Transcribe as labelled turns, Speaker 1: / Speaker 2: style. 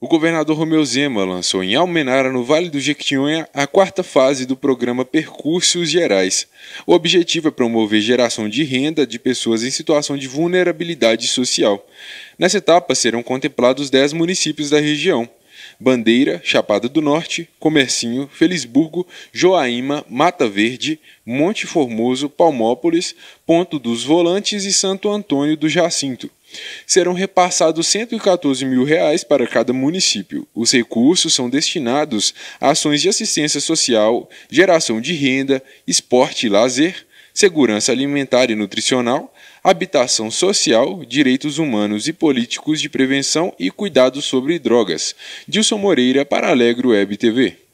Speaker 1: O governador Romeu Zema lançou em Almenara, no Vale do Jequitinhonha, a quarta fase do programa Percursos Gerais. O objetivo é promover geração de renda de pessoas em situação de vulnerabilidade social. Nessa etapa serão contemplados 10 municípios da região. Bandeira, Chapada do Norte, Comercinho, Felisburgo, Joaíma, Mata Verde, Monte Formoso, Palmópolis, Ponto dos Volantes e Santo Antônio do Jacinto. Serão repassados 114 mil reais para cada município. Os recursos são destinados a ações de assistência social, geração de renda, esporte e lazer, segurança alimentar e nutricional, habitação social, direitos humanos e políticos de prevenção e cuidados sobre drogas. Dilson Moreira para Alegro Web TV.